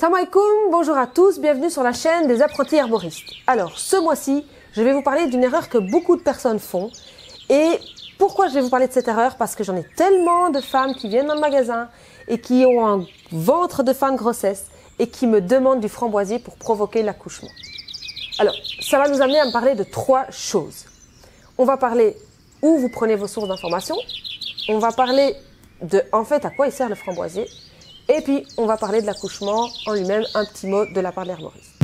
Salam bonjour à tous, bienvenue sur la chaîne des apprentis herboristes. Alors, ce mois-ci, je vais vous parler d'une erreur que beaucoup de personnes font. Et pourquoi je vais vous parler de cette erreur Parce que j'en ai tellement de femmes qui viennent dans le magasin et qui ont un ventre de femme de grossesse et qui me demandent du framboisier pour provoquer l'accouchement. Alors, ça va nous amener à me parler de trois choses. On va parler où vous prenez vos sources d'informations, on va parler de en fait à quoi il sert le framboisier et puis, on va parler de l'accouchement en lui-même, un petit mot de la part l'herboriste.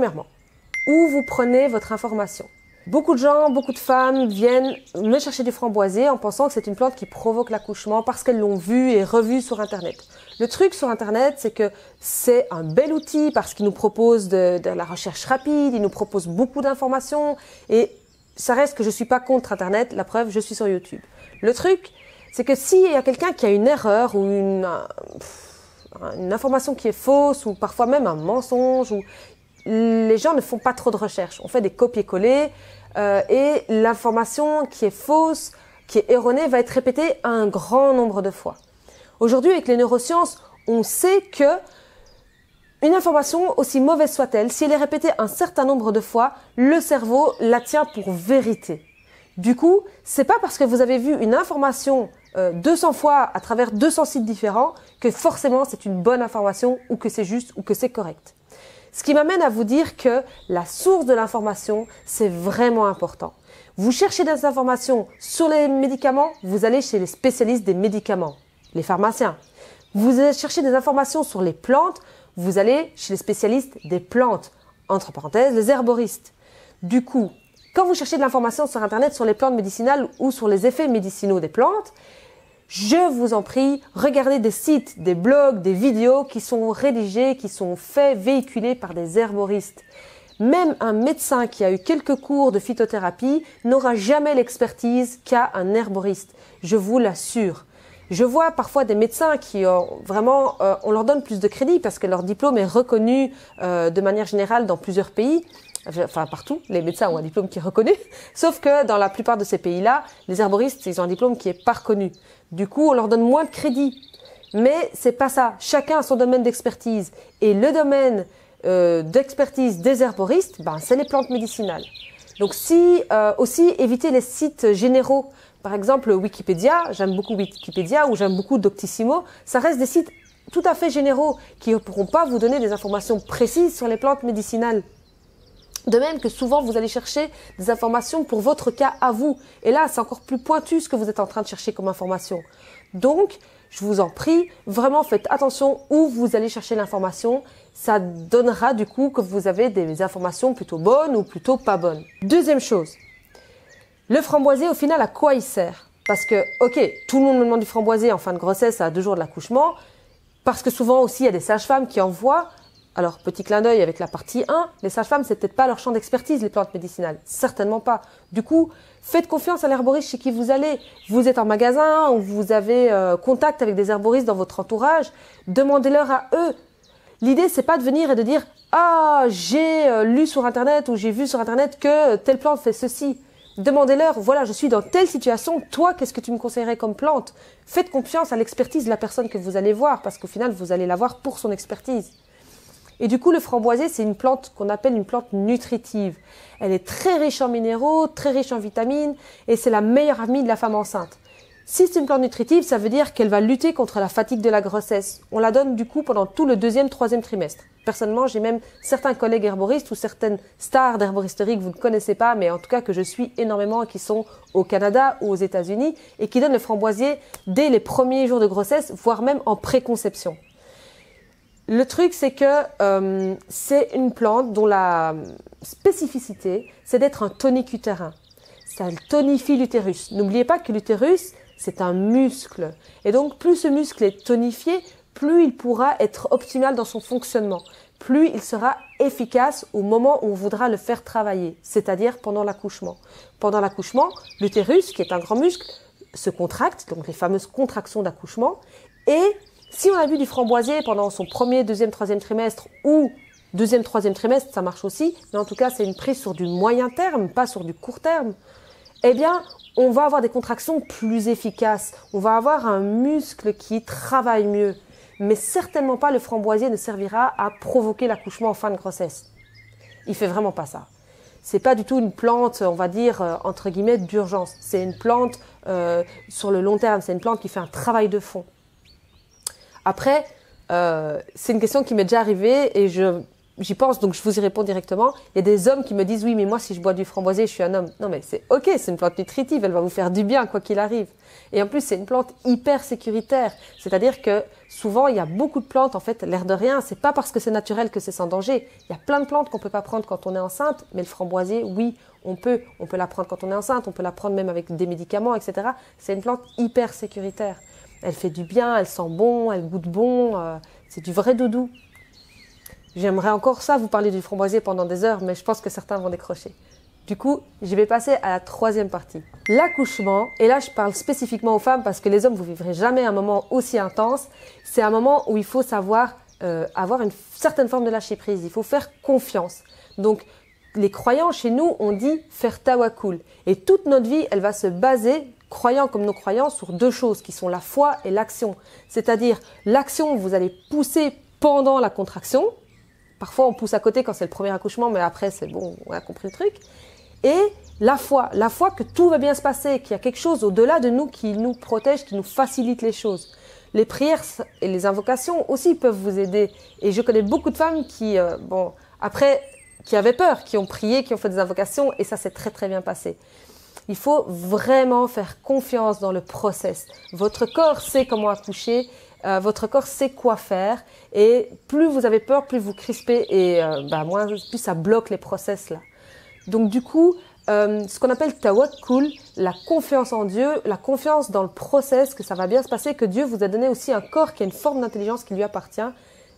Premièrement, où vous prenez votre information Beaucoup de gens, beaucoup de femmes viennent me chercher du framboisier en pensant que c'est une plante qui provoque l'accouchement parce qu'elles l'ont vu et revu sur Internet. Le truc sur Internet, c'est que c'est un bel outil parce qu'il nous propose de, la recherche rapide, il nous propose beaucoup d'informations et ça reste que je ne suis pas contre Internet, la preuve, je suis sur YouTube. Le truc, c'est que s'il y a quelqu'un qui a une erreur ou une, euh, une information qui est fausse ou parfois même un mensonge ou les gens ne font pas trop de recherches. On fait des copier-coller euh, et l'information qui est fausse, qui est erronée, va être répétée un grand nombre de fois. Aujourd'hui, avec les neurosciences, on sait que une information, aussi mauvaise soit-elle, si elle est répétée un certain nombre de fois, le cerveau la tient pour vérité. Du coup, c'est pas parce que vous avez vu une information 200 euh, fois à travers 200 sites différents que forcément c'est une bonne information ou que c'est juste ou que c'est correct. Ce qui m'amène à vous dire que la source de l'information, c'est vraiment important. Vous cherchez des informations sur les médicaments, vous allez chez les spécialistes des médicaments, les pharmaciens. Vous cherchez des informations sur les plantes, vous allez chez les spécialistes des plantes, entre parenthèses, les herboristes. Du coup, quand vous cherchez de l'information sur Internet sur les plantes médicinales ou sur les effets médicinaux des plantes, je vous en prie, regardez des sites, des blogs, des vidéos qui sont rédigés, qui sont faits, véhiculés par des herboristes. Même un médecin qui a eu quelques cours de phytothérapie n'aura jamais l'expertise qu'a un herboriste, je vous l'assure. Je vois parfois des médecins qui ont euh, vraiment, euh, on leur donne plus de crédit parce que leur diplôme est reconnu euh, de manière générale dans plusieurs pays enfin partout, les médecins ont un diplôme qui est reconnu, sauf que dans la plupart de ces pays-là, les herboristes, ils ont un diplôme qui est pas reconnu. Du coup, on leur donne moins de crédit. Mais c'est pas ça. Chacun a son domaine d'expertise. Et le domaine euh, d'expertise des herboristes, ben, c'est les plantes médicinales. Donc si euh, aussi éviter les sites généraux, par exemple Wikipédia, j'aime beaucoup Wikipédia ou j'aime beaucoup Doctissimo, ça reste des sites tout à fait généraux qui ne pourront pas vous donner des informations précises sur les plantes médicinales. De même que souvent, vous allez chercher des informations pour votre cas à vous. Et là, c'est encore plus pointu ce que vous êtes en train de chercher comme information. Donc, je vous en prie, vraiment faites attention où vous allez chercher l'information. Ça donnera du coup que vous avez des informations plutôt bonnes ou plutôt pas bonnes. Deuxième chose, le framboisier, au final, à quoi il sert Parce que, ok, tout le monde me demande du framboisier en fin de grossesse, à deux jours de l'accouchement, parce que souvent aussi, il y a des sages-femmes qui envoient alors, petit clin d'œil avec la partie 1, les sages-femmes, c'est peut-être pas leur champ d'expertise, les plantes médicinales. Certainement pas. Du coup, faites confiance à l'herboriste chez qui vous allez. Vous êtes en magasin ou vous avez euh, contact avec des herboristes dans votre entourage. Demandez-leur à eux. L'idée, n'est pas de venir et de dire Ah, j'ai euh, lu sur Internet ou j'ai vu sur Internet que telle plante fait ceci. Demandez-leur, voilà, je suis dans telle situation, toi, qu'est-ce que tu me conseillerais comme plante Faites confiance à l'expertise de la personne que vous allez voir, parce qu'au final, vous allez la voir pour son expertise. Et du coup, le framboisier, c'est une plante qu'on appelle une plante nutritive. Elle est très riche en minéraux, très riche en vitamines, et c'est la meilleure amie de la femme enceinte. Si c'est une plante nutritive, ça veut dire qu'elle va lutter contre la fatigue de la grossesse. On la donne du coup pendant tout le deuxième, troisième trimestre. Personnellement, j'ai même certains collègues herboristes ou certaines stars d'herboristerie que vous ne connaissez pas, mais en tout cas que je suis énormément, qui sont au Canada ou aux États-Unis, et qui donnent le framboisier dès les premiers jours de grossesse, voire même en préconception. Le truc, c'est que euh, c'est une plante dont la spécificité, c'est d'être un tonique utérin. Ça tonifie l'utérus. N'oubliez pas que l'utérus, c'est un muscle. Et donc, plus ce muscle est tonifié, plus il pourra être optimal dans son fonctionnement, plus il sera efficace au moment où on voudra le faire travailler, c'est-à-dire pendant l'accouchement. Pendant l'accouchement, l'utérus, qui est un grand muscle, se contracte, donc les fameuses contractions d'accouchement, et si on a vu du framboisier pendant son premier, deuxième, troisième trimestre ou deuxième, troisième trimestre, ça marche aussi, mais en tout cas c'est une prise sur du moyen terme, pas sur du court terme, eh bien on va avoir des contractions plus efficaces, on va avoir un muscle qui travaille mieux, mais certainement pas le framboisier ne servira à provoquer l'accouchement en fin de grossesse. Il fait vraiment pas ça. C'est pas du tout une plante, on va dire euh, entre guillemets d'urgence. C'est une plante euh, sur le long terme. C'est une plante qui fait un travail de fond. Après, euh, c'est une question qui m'est déjà arrivée et je j'y pense, donc je vous y réponds directement. Il y a des hommes qui me disent oui, mais moi si je bois du framboisier, je suis un homme. Non mais c'est ok, c'est une plante nutritive, elle va vous faire du bien quoi qu'il arrive. Et en plus c'est une plante hyper sécuritaire, c'est-à-dire que souvent il y a beaucoup de plantes en fait, l'air de rien, n'est pas parce que c'est naturel que c'est sans danger. Il y a plein de plantes qu'on ne peut pas prendre quand on est enceinte, mais le framboisier, oui, on peut, on peut la prendre quand on est enceinte, on peut la prendre même avec des médicaments, etc. C'est une plante hyper sécuritaire. Elle fait du bien, elle sent bon, elle goûte bon. Euh, c'est du vrai doudou. J'aimerais encore ça vous parler du framboisier pendant des heures, mais je pense que certains vont décrocher. Du coup, je vais passer à la troisième partie. L'accouchement, et là je parle spécifiquement aux femmes parce que les hommes, vous vivrez jamais un moment aussi intense. C'est un moment où il faut savoir euh, avoir une certaine forme de lâcher prise. Il faut faire confiance. Donc, les croyants chez nous, on dit faire tawakul. Et toute notre vie, elle va se baser croyants comme nos croyants sur deux choses qui sont la foi et l'action. C'est-à-dire l'action, vous allez pousser pendant la contraction. Parfois, on pousse à côté quand c'est le premier accouchement, mais après, c'est bon, on a compris le truc. Et la foi, la foi que tout va bien se passer, qu'il y a quelque chose au-delà de nous qui nous protège, qui nous facilite les choses. Les prières et les invocations aussi peuvent vous aider. Et je connais beaucoup de femmes qui, euh, bon, après, qui avaient peur, qui ont prié, qui ont fait des invocations, et ça s'est très très bien passé. Il faut vraiment faire confiance dans le process. Votre corps sait comment accoucher, euh, votre corps sait quoi faire, et plus vous avez peur, plus vous crispez, et euh, bah, moins, plus ça bloque les process là. Donc du coup, euh, ce qu'on appelle tawakkul, la confiance en Dieu, la confiance dans le process, que ça va bien se passer, que Dieu vous a donné aussi un corps qui a une forme d'intelligence qui lui appartient,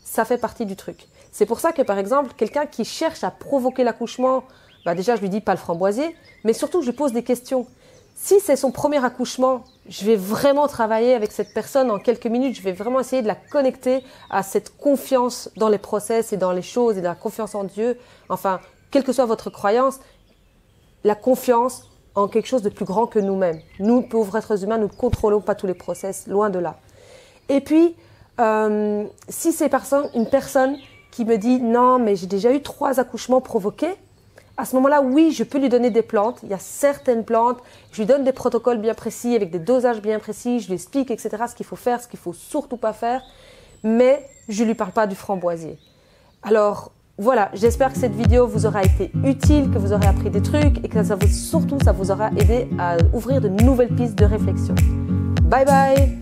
ça fait partie du truc. C'est pour ça que par exemple, quelqu'un qui cherche à provoquer l'accouchement bah, déjà je lui dis pas le framboisier, mais surtout je lui pose des questions. Si c'est son premier accouchement, je vais vraiment travailler avec cette personne en quelques minutes, je vais vraiment essayer de la connecter à cette confiance dans les process et dans les choses et dans la confiance en Dieu. Enfin, quelle que soit votre croyance, la confiance en quelque chose de plus grand que nous-mêmes. Nous, pauvres êtres humains, nous ne contrôlons pas tous les process, loin de là. Et puis, euh, si c'est une personne qui me dit non, mais j'ai déjà eu trois accouchements provoqués, à ce moment-là, oui, je peux lui donner des plantes. Il y a certaines plantes. Je lui donne des protocoles bien précis, avec des dosages bien précis. Je lui explique, etc., ce qu'il faut faire, ce qu'il faut surtout pas faire. Mais je ne lui parle pas du framboisier. Alors, voilà, j'espère que cette vidéo vous aura été utile, que vous aurez appris des trucs et que ça vous, surtout ça vous aura aidé à ouvrir de nouvelles pistes de réflexion. Bye bye